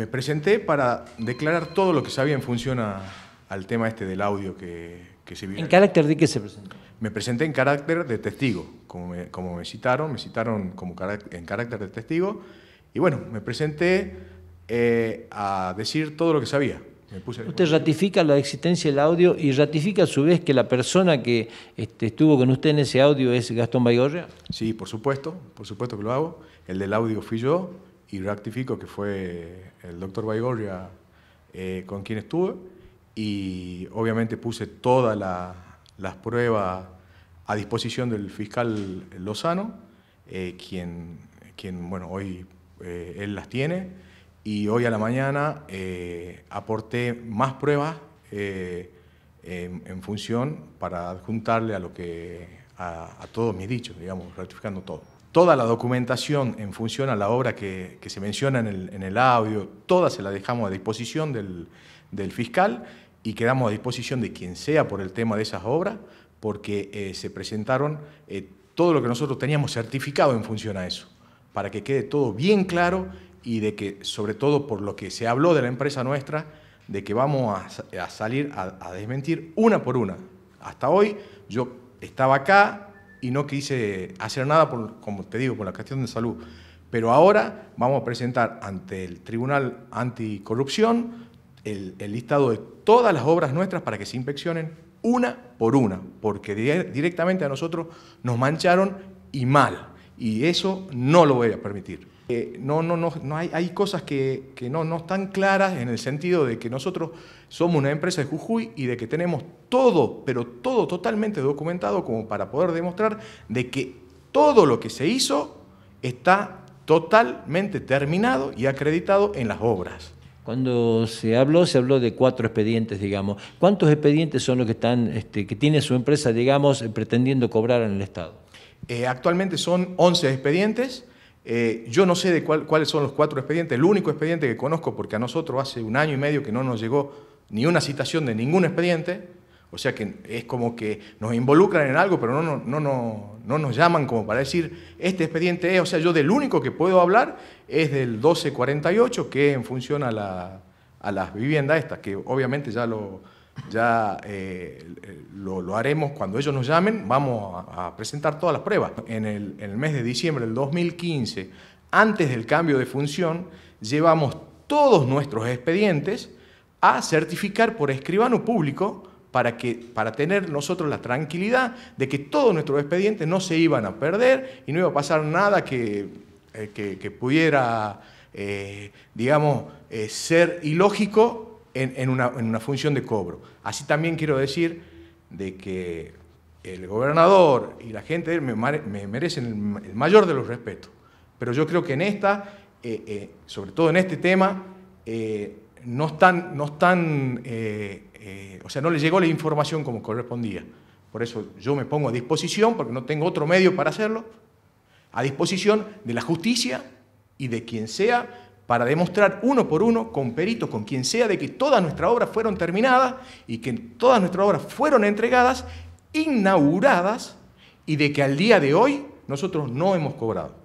me presenté para declarar todo lo que sabía en función al tema este del audio que, se vio. ¿En carácter de qué se presentó? Me presenté en carácter de testigo, como me, citaron, me citaron en carácter de testigo, y bueno, me presenté eh, a decir todo lo que sabía. Usted ratifica la existencia del audio y ratifica a su vez que la persona que este, estuvo con usted en ese audio es Gastón Baigorria. Sí, por supuesto, por supuesto que lo hago. El del audio fui yo, y rectifico que fue el doctor Baigorria eh, con quien estuve y obviamente puse todas las pruebas a disposición del fiscal Lozano, eh, quien, quien, bueno, hoy eh, él las tiene y hoy a la mañana aporté más pruebas en, función para adjuntarle a lo que a, a todos mis dichos, digamos, ratificando todo toda la documentación en función a la obra que, se menciona en el, audio, toda se la dejamos a disposición del, fiscal y quedamos a disposición de quien sea por el tema de esas obras, porque eh, se presentaron eh, todo lo que nosotros teníamos certificado en función a eso, para que quede todo bien claro y de que, sobre todo por lo que se habló de la empresa nuestra, de que vamos a, salir a desmentir una por una. Hasta hoy yo estaba acá, y no quise hacer nada, por, como te digo, por la cuestión de salud. Pero ahora vamos a presentar ante el Tribunal Anticorrupción el, el listado de todas las obras nuestras para que se inspeccionen una por una, porque directamente a nosotros nos mancharon y mal. Y eso no lo voy a permitir. Eh, no, no, no, no hay, hay cosas que, que, no, no están claras en el sentido de que nosotros somos una empresa de Jujuy y de que tenemos todo, pero todo totalmente documentado como para poder demostrar de que todo lo que se hizo está totalmente terminado y acreditado en las obras. Cuando se habló, se habló de cuatro expedientes, digamos. ¿Cuántos expedientes son los que están, este, que tiene su empresa, digamos, pretendiendo cobrar en el Estado? Eh, actualmente son 11 expedientes. Eh, yo no sé de cuáles son los cuatro expedientes. El único expediente que conozco, porque a nosotros hace un año y medio que no nos llegó ni una citación de ningún expediente, o sea que es como que nos involucran en algo, pero no, no, no, no nos llaman como para decir, este expediente es, o sea, yo del único que puedo hablar es del 1248, que en función a, la, a las viviendas estas, que obviamente ya lo, ya eh, lo, haremos cuando ellos nos llamen, vamos a, presentar todas las pruebas. en el, mes de diciembre del 2015, antes del cambio de función, llevamos todos nuestros expedientes a certificar por escribano público para, que, para tener nosotros la tranquilidad de que todos nuestros expedientes no se iban a perder y no iba a pasar nada que, eh, pudiera, eh, digamos, eh, ser ilógico en, una, función de cobro. Así también quiero decir de que el gobernador y la gente me, me merecen el, el, mayor de los respetos, pero yo creo que en esta, sobre todo en este tema, no están, no están eh, eh, o sea, no les llegó la información como correspondía. Por eso yo me pongo a disposición, porque no tengo otro medio para hacerlo, a disposición de la justicia y de quien sea para demostrar uno por uno, con peritos, con quien sea, de que todas nuestras obras fueron terminadas y que todas nuestras obras fueron entregadas, inauguradas y de que al día de hoy nosotros no hemos cobrado.